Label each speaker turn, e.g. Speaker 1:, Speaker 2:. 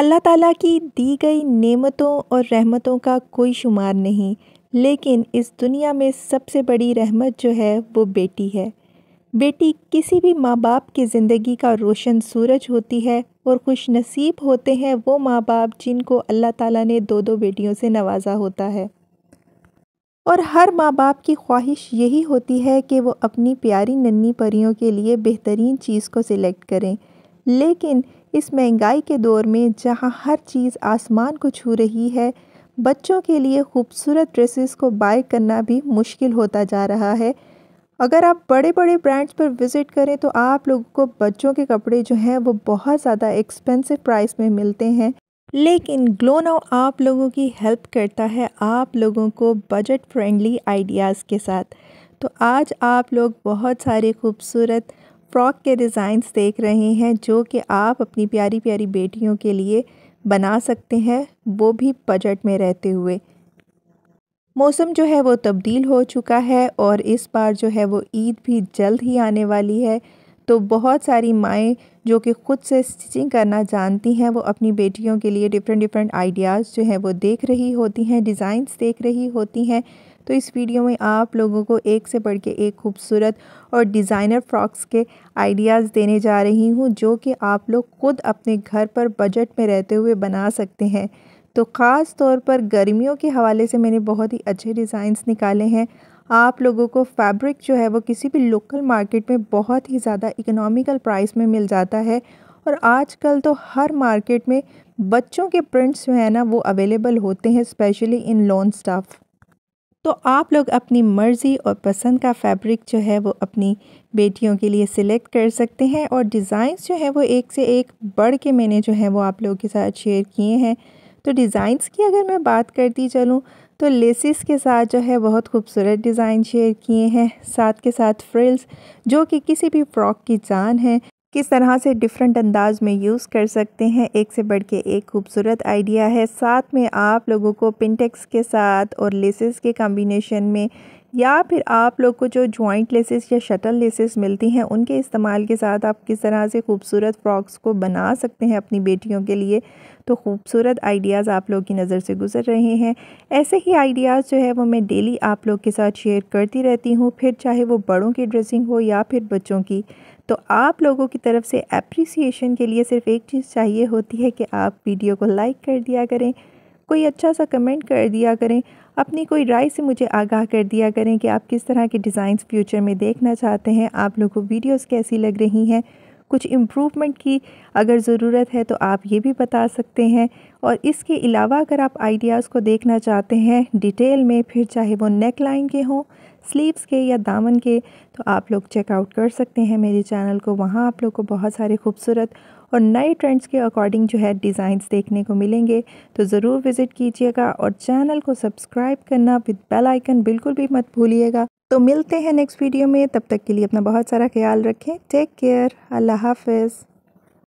Speaker 1: अल्लाह ताला की दी गई नेमतों और रहमतों का कोई शुमार नहीं लेकिन इस दुनिया में सबसे बड़ी रहमत जो है वो बेटी है बेटी किसी भी माँ बाप की ज़िंदगी का रोशन सूरज होती है और खुश नसीब होते हैं वो माँ बाप जिनको अल्लाह ताला ने दो दो बेटियों से नवाज़ा होता है और हर माँ बाप की ख्वाहिश यही होती है कि वो अपनी प्यारी नन्ही परियों के लिए बेहतरीन चीज़ को सिलेक्ट करें लेकिन इस महंगाई के दौर में जहां हर चीज़ आसमान को छू रही है बच्चों के लिए खूबसूरत ड्रेसेस को बाय करना भी मुश्किल होता जा रहा है अगर आप बड़े बड़े ब्रांड्स पर विज़िट करें तो आप लोगों को बच्चों के कपड़े जो हैं वो बहुत ज़्यादा एक्सपेंसिव प्राइस में मिलते हैं लेकिन ग्लो नाउ आप लोगों की हेल्प करता है आप लोगों को बजट फ्रेंडली आइडियाज़ के साथ तो आज आप लोग बहुत सारे खूबसूरत फ़्रॉक के डिज़ाइंस देख रहे हैं जो कि आप अपनी प्यारी प्यारी बेटियों के लिए बना सकते हैं वो भी बजट में रहते हुए मौसम जो है वो तब्दील हो चुका है और इस बार जो है वो ईद भी जल्द ही आने वाली है तो बहुत सारी माएँ जो कि ख़ुद से स्टिचिंग करना जानती हैं वो अपनी बेटियों के लिए डिफरेंट डिफरेंट आइडियाज़ जो हैं वो देख रही होती हैं डिज़ाइंस देख रही होती हैं तो इस वीडियो में आप लोगों को एक से बढ़ के एक खूबसूरत और डिज़ाइनर फ्रॉक्स के आइडियाज़ देने जा रही हूँ जो कि आप लोग खुद अपने घर पर बजट में रहते हुए बना सकते हैं तो ख़ास तौर पर गर्मियों के हवाले से मैंने बहुत ही अच्छे डिज़ाइंस निकाले हैं आप लोगों को फैब्रिक जो है वो किसी भी लोकल मार्केट में बहुत ही ज़्यादा इकोनॉमिकल प्राइस में मिल जाता है और आजकल तो हर मार्केट में बच्चों के प्रिंट्स जो है ना वो अवेलेबल होते हैं स्पेशली इन लॉन स्टाफ तो आप लोग अपनी मर्ज़ी और पसंद का फैब्रिक जो है वो अपनी बेटियों के लिए सिलेक्ट कर सकते हैं और डिज़ाइंस जो है वो एक से एक बढ़ के मैंने जो है वो आप लोगों के साथ शेयर किए हैं तो डिज़ाइंस की अगर मैं बात करती चलूँ तो लेसिस के साथ जो है बहुत खूबसूरत डिज़ाइन शेयर किए हैं साथ के साथ फ्रिल्स जो कि किसी भी फ्रॉक की जान है किस तरह से डिफरेंट अंदाज में यूज़ कर सकते हैं एक से बढ़ के एक खूबसूरत आइडिया है साथ में आप लोगों को पिनटेक्स के साथ और लेसेस के कॉम्बिनेशन में या फिर आप लोग को जो जॉइंट लेसेस या शटल लेसेस मिलती हैं उनके इस्तेमाल के साथ आप किस तरह से खूबसूरत फ्रॉक्स को बना सकते हैं अपनी बेटियों के लिए तो खूबसूरत आइडियाज़ आप लोग की नज़र से गुजर रहे हैं ऐसे ही आइडियाज़ जो है वो मैं डेली आप लोग के साथ शेयर करती रहती हूँ फिर चाहे वो बड़ों की ड्रेसिंग हो या फिर बच्चों की तो आप लोगों की तरफ से अप्रिसिएशन के लिए सिर्फ एक चीज़ चाहिए होती है कि आप वीडियो को लाइक कर दिया करें कोई अच्छा सा कमेंट कर दिया करें अपनी कोई राय से मुझे आगाह कर दिया करें कि आप किस तरह के डिज़ाइंस फ्यूचर में देखना चाहते हैं आप लोगों को वीडियोस कैसी लग रही हैं कुछ इम्प्रूवमेंट की अगर ज़रूरत है तो आप ये भी बता सकते हैं और इसके अलावा अगर आप आइडियाज़ को देखना चाहते हैं डिटेल में फिर चाहे वो नेक लाइन के हों स्लीव्स के या दामन के तो आप लोग चेकआउट कर सकते हैं मेरे चैनल को वहाँ आप लोग को बहुत सारे खूबसूरत और नए ट्रेंड्स के अकॉर्डिंग जो है डिज़ाइंस देखने को मिलेंगे तो ज़रूर विज़िट कीजिएगा और चैनल को सब्सक्राइब करना विद बेल आइकन बिल्कुल भी मत भूलिएगा तो मिलते हैं नेक्स्ट वीडियो में तब तक के लिए अपना बहुत सारा ख्याल रखें टेक केयर अल्लाह हाफिज़